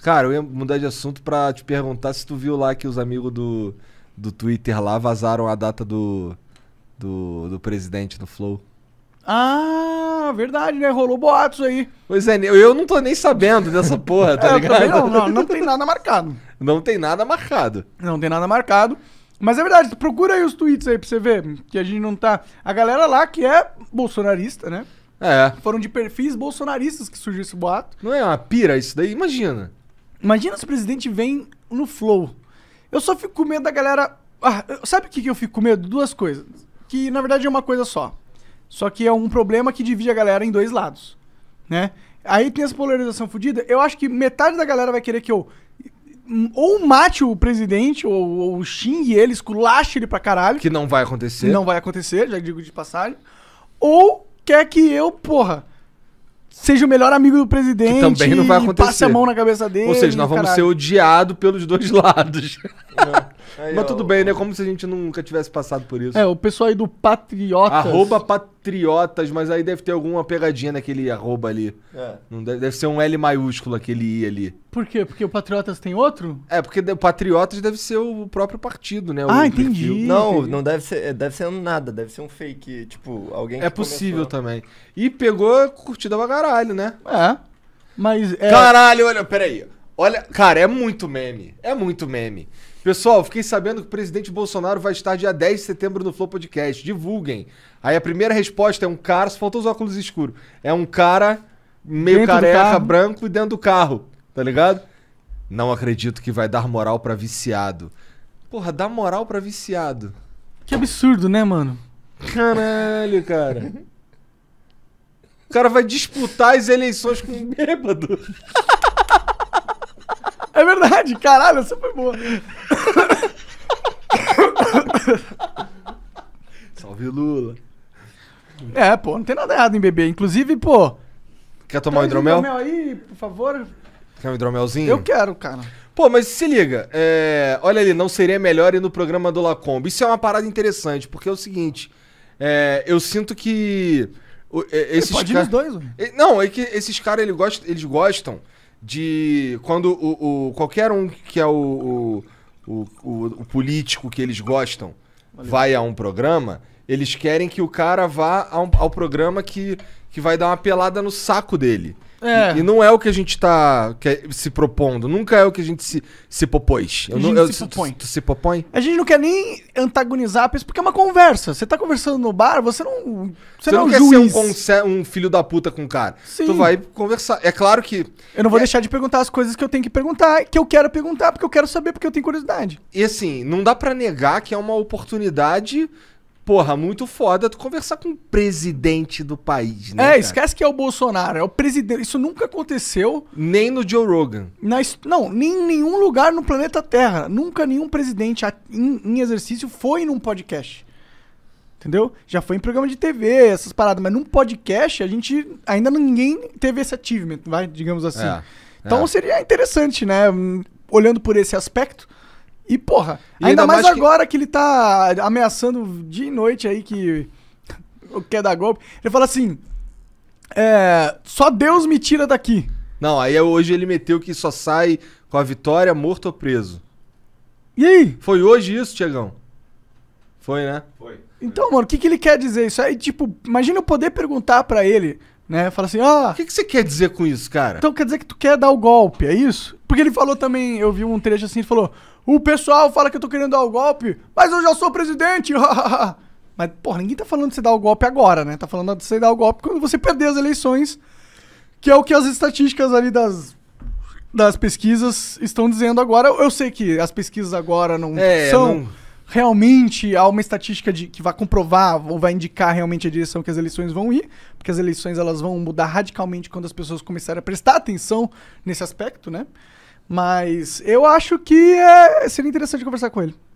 Cara, eu ia mudar de assunto pra te perguntar se tu viu lá que os amigos do, do Twitter lá vazaram a data do, do, do presidente no Flow. Ah, verdade, né? Rolou boatos aí. Pois é, eu não tô nem sabendo dessa porra, tá é, ligado? Não, não, não tem nada marcado. Não tem nada marcado. Não tem nada marcado. Mas é verdade, procura aí os tweets aí pra você ver. Que a gente não tá. A galera lá que é bolsonarista, né? É. Foram de perfis bolsonaristas que surgiu esse boato. Não é uma pira isso daí? Imagina. Imagina se o presidente vem no flow. Eu só fico com medo da galera. Ah, sabe o que, que eu fico com medo? Duas coisas. Que na verdade é uma coisa só. Só que é um problema que divide a galera em dois lados. Né? Aí tem essa polarização fodida. Eu acho que metade da galera vai querer que eu ou mate o presidente, ou, ou xingue ele, esculache ele pra caralho. Que não vai acontecer. Não vai acontecer, já digo de passagem. Ou quer que eu, porra, seja o melhor amigo do presidente. Que também não vai acontecer. Passe a mão na cabeça dele. Ou seja, nós vamos caralho. ser odiados pelos dois lados. É. Aí, Mas ó, tudo bem, né? Como se a gente nunca tivesse passado por isso. É, o pessoal aí do Patriotas. Arroba Patriotas, mas aí deve ter alguma pegadinha naquele arroba ali. É. Não deve, deve ser um L maiúsculo aquele I ali. Por quê? Porque o Patriotas tem outro? É, porque o Patriotas deve ser o próprio partido, né? Ah, entendi. Perfil. Não, não deve ser, é, deve ser nada, deve ser um fake, tipo, alguém É possível começou. também. E pegou curtida pra caralho, né? É. Mas é... Caralho, olha, peraí. Olha, cara, é muito meme. É muito meme. Pessoal, fiquei sabendo que o presidente Bolsonaro vai estar dia 10 de setembro no Flow Podcast. Divulguem. Aí a primeira resposta é um cara, só faltou os óculos escuros. É um cara meio dentro careca, branco e dentro do carro. Tá ligado? Não acredito que vai dar moral para viciado. Porra, dá moral para viciado. Que absurdo, né, mano? Caralho, cara. O cara vai disputar as eleições com um bêbado. É verdade, caralho, essa foi boa. Salve Lula. É, pô, não tem nada errado em beber. Inclusive, pô. Quer tomar um hidromel? hidromel aí, por favor. Quer um hidromelzinho? Eu quero, cara. Pô, mas se liga, é, olha ali, não seria melhor ir no programa do Lacombe. Isso é uma parada interessante, porque é o seguinte, é, eu sinto que o, é, esses os dois. Não, é que esses caras eles gostam de quando o, o, qualquer um que é o, o, o político que eles gostam Valeu. vai a um programa, eles querem que o cara vá ao, ao programa que, que vai dar uma pelada no saco dele. É. E, e, não é o que a gente tá que, é, se propondo. Nunca é o que a gente se, se propôs. Eu a gente não, eu, se propõe. Tu, tu, se propõe? A gente não quer nem antagonizar a porque é uma conversa. Você tá conversando no bar, você não. Você, você não, não é quer juiz. ser um, um, filho da puta com o cara. Sim. Tu vai conversar. É claro que. Eu não vou é... deixar de perguntar as coisas que eu tenho que perguntar, que eu quero perguntar, porque eu quero saber, porque eu tenho curiosidade. E assim, não dá para negar que é uma oportunidade porra, muito foda tu conversar com o presidente do país, né? É, cara? esquece que é o Bolsonaro, é o presidente. Isso nunca aconteceu. Nem no Joe Rogan. Na, não, nem em nenhum lugar no planeta Terra. Nunca nenhum presidente em, em exercício foi num podcast. Entendeu? Já foi em programa de TV, essas paradas, mas num podcast a gente ainda ninguém teve esse achievement, vai, digamos assim. É, então é. seria interessante, né? Olhando por esse aspecto, e, porra, e ainda, ainda, mais, mais agora que ele tá ameaçando dia e noite aí que quer dar golpe. Ele fala assim: é, só Deus me tira daqui. Não, aí hoje ele meteu que só sai com a vitória morto ou preso. E aí? Foi hoje isso, Tiagão? Foi, né? Foi. Então, mano, o que, que ele quer dizer? Isso aí, tipo, imagina eu poder perguntar para ele, né? Falar assim, "Ó, ah, O que, que você quer dizer com isso, cara? Então quer dizer que tu quer dar o golpe, é isso? Porque ele falou também, eu vi um trecho assim, ele falou: O pessoal fala que eu tô querendo dar o golpe, mas eu já sou presidente. mas, porra, ninguém tá falando de você dar o golpe agora, né? Tá falando de você dar o golpe quando você perder as eleições, que é o que as estatísticas ali das das pesquisas estão dizendo agora. Eu sei que as pesquisas agora não é, são não... realmente há uma estatística de que vai comprovar ou vai indicar realmente a direção que as eleições vão ir, porque as eleições elas vão mudar radicalmente quando as pessoas começarem a prestar atenção nesse aspecto, né? Mas eu acho que é, seria interessante conversar com ele.